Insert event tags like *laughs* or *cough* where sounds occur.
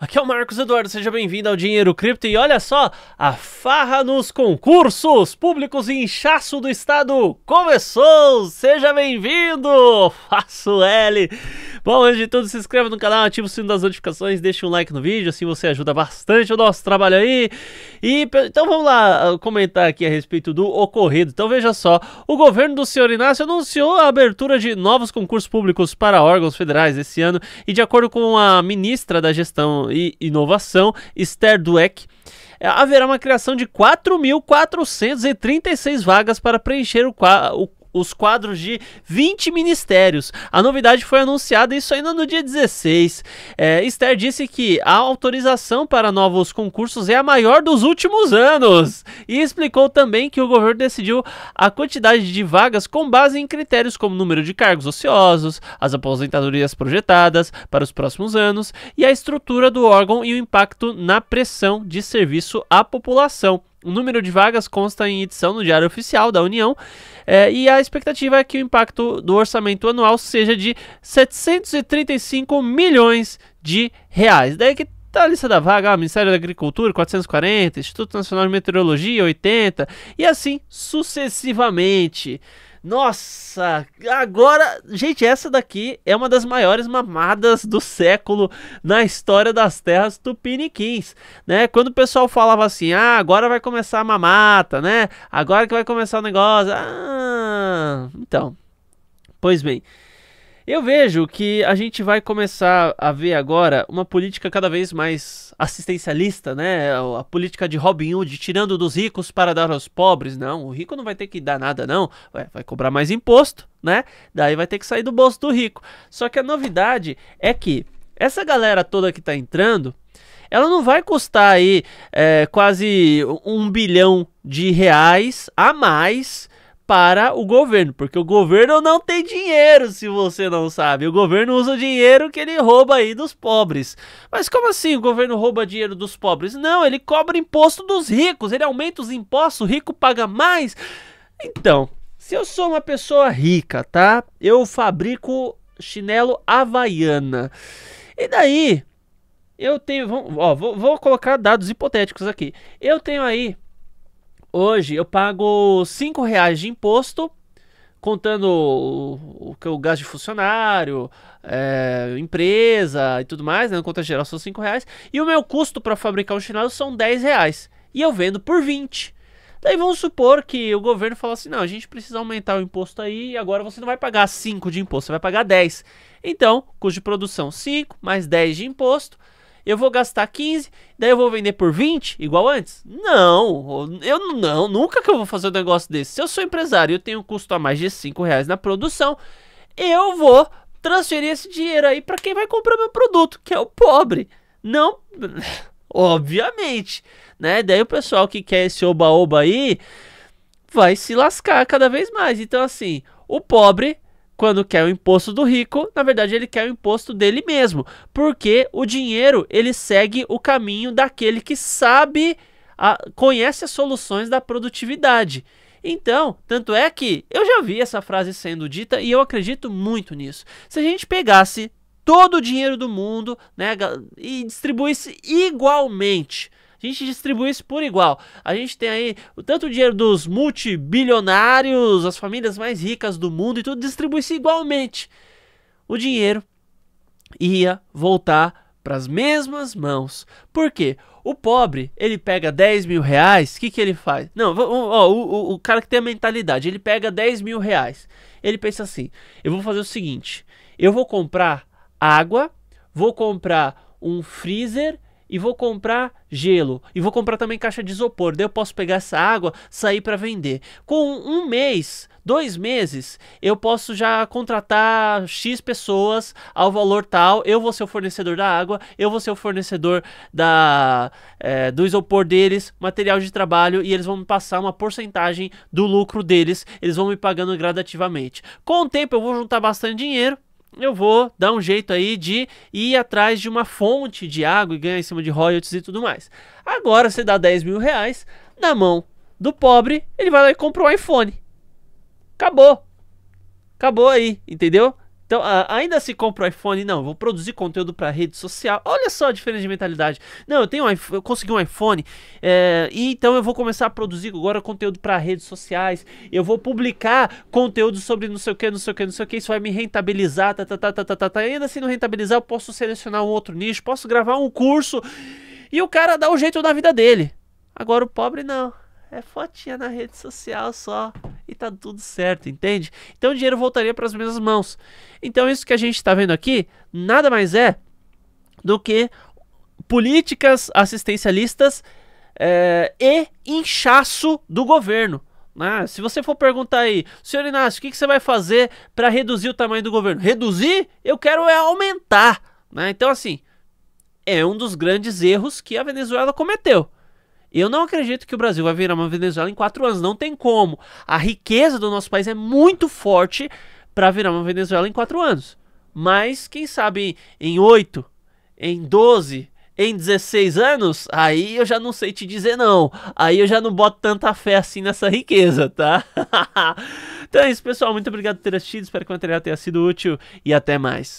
Aqui é o Marcos Eduardo, seja bem-vindo ao Dinheiro Cripto e olha só, a farra nos concursos públicos e inchaço do Estado começou! Seja bem-vindo! *laughs* Faço L! Bom, antes de tudo, se inscreva no canal, ativa o sino das notificações, deixa um like no vídeo, assim você ajuda bastante o nosso trabalho aí. E então vamos lá ah, comentar aqui a respeito do ocorrido. Então veja só, o governo do senhor Inácio anunciou a abertura de novos concursos públicos para órgãos federais esse ano e de acordo com a ministra da Gestão e Inovação, Esther Dweck, eh, haverá uma criação de 4.436 vagas para preencher o, o os quadros de 20 ministérios. A novidade foi anunciada isso ainda no dia 16. É, Esther disse que a autorização para novos concursos é a maior dos últimos anos e explicou também que o governo decidiu a quantidade de vagas com base em critérios como número de cargos ociosos, as aposentadorias projetadas para os próximos anos e a estrutura do órgão e o impacto na pressão de serviço à população. O número de vagas consta em edição no Diário Oficial da União é, e a expectativa é que o impacto do orçamento anual seja de 735 milhões de reais. Daí que tá a lista da vaga, ó, ah, Ministério da Agricultura 440, Instituto Nacional de Meteorologia 80 e assim sucessivamente. Nossa, agora, gente, essa daqui é uma das maiores mamadas do século na história das terras tupiniquins, né? Quando o pessoal falava assim: "Ah, agora vai começar a mamata", né? Agora que vai começar o negócio. Ah, então. Pois bem, eu vejo que a gente vai começar a ver agora uma política cada vez mais assistencialista, né? A política de Robin Hood, tirando dos ricos para dar aos pobres. Não, o rico não vai ter que dar nada, não. Vai, vai cobrar mais imposto, né? Daí vai ter que sair do bolso do rico. Só que a novidade é que essa galera toda que está entrando, ela não vai custar aí é, quase um bilhão de reais a mais para o governo, porque o governo não tem dinheiro, se você não sabe. O governo usa o dinheiro que ele rouba aí dos pobres. Mas como assim o governo rouba dinheiro dos pobres? Não, ele cobra imposto dos ricos, ele aumenta os impostos, o rico paga mais. Então, se eu sou uma pessoa rica, tá? Eu fabrico chinelo havaiana. E daí, eu tenho, ó, vou, vou colocar dados hipotéticos aqui. Eu tenho aí Hoje eu pago 5 reais de imposto, contando o, que eu gasto de funcionário, é, empresa e tudo mais, né? conta geral são 5 reais. E o meu custo para fabricar um chinelo são 10 reais. E eu vendo por 20. Daí vamos supor que o governo fala assim: não, a gente precisa aumentar o imposto aí, e agora você não vai pagar 5 de imposto, você vai pagar 10. Então, custo de produção 5 mais 10 de imposto eu vou gastar 15, daí eu vou vender por 20, igual antes? Não, eu não, nunca que eu vou fazer um negócio desse. Se eu sou empresário e eu tenho um custo a mais de 5 reais na produção, eu vou transferir esse dinheiro aí para quem vai comprar meu produto, que é o pobre. Não, *laughs* obviamente, né? Daí o pessoal que quer esse oba-oba aí vai se lascar cada vez mais. Então, assim, o pobre quando quer o imposto do rico, na verdade ele quer o imposto dele mesmo, porque o dinheiro ele segue o caminho daquele que sabe, a, conhece as soluções da produtividade. Então, tanto é que eu já vi essa frase sendo dita e eu acredito muito nisso. Se a gente pegasse todo o dinheiro do mundo né, e distribuísse igualmente a gente distribui isso por igual. A gente tem aí o tanto dinheiro dos multibilionários, as famílias mais ricas do mundo e tudo distribui-se igualmente. O dinheiro ia voltar para as mesmas mãos. Por quê? O pobre, ele pega 10 mil reais, o que, que ele faz? Não, ó, o, o, o cara que tem a mentalidade, ele pega 10 mil reais. Ele pensa assim: eu vou fazer o seguinte, eu vou comprar água, vou comprar um freezer e vou comprar gelo e vou comprar também caixa de isopor. Daí eu posso pegar essa água, sair para vender. Com um mês, dois meses, eu posso já contratar X pessoas ao valor tal. Eu vou ser o fornecedor da água, eu vou ser o fornecedor da, é, do isopor deles, material de trabalho e eles vão me passar uma porcentagem do lucro deles. Eles vão me pagando gradativamente. Com o tempo, eu vou juntar bastante dinheiro eu vou dar um jeito aí de ir atrás de uma fonte de água e ganhar em cima de royalties e tudo mais. Agora você dá 10 mil reais na mão do pobre, ele vai lá e compra um iPhone. Acabou. Acabou aí, entendeu? Então, ainda se compra o iPhone, não, vou produzir conteúdo para rede social. Olha só a diferença de mentalidade. Não, eu tenho um, eu consegui um iPhone, é, e então eu vou começar a produzir agora conteúdo para redes sociais. Eu vou publicar conteúdo sobre não sei o que, não sei o que, não sei o que. Isso vai me rentabilizar, tá, tá, tá, tá, tá, tá. tá. ainda se assim, não rentabilizar, eu posso selecionar um outro nicho, posso gravar um curso. E o cara dá o jeito da vida dele. Agora o pobre não. É fotinha na rede social só e tá tudo certo, entende? Então o dinheiro voltaria para as mesmas mãos. Então isso que a gente está vendo aqui nada mais é do que políticas assistencialistas é, e inchaço do governo. Ah, se você for perguntar aí, senhor Inácio, o que, que você vai fazer para reduzir o tamanho do governo? Reduzir? Eu quero é aumentar. Né? Então, assim, é um dos grandes erros que a Venezuela cometeu. Eu não acredito que o Brasil vai virar uma Venezuela em quatro anos. Não tem como. A riqueza do nosso país é muito forte para virar uma Venezuela em quatro anos. Mas, quem sabe, em oito, em doze, em 16 anos, aí eu já não sei te dizer não. Aí eu já não boto tanta fé assim nessa riqueza, tá? *laughs* então é isso, pessoal. Muito obrigado por ter assistido. Espero que o material tenha sido útil e até mais.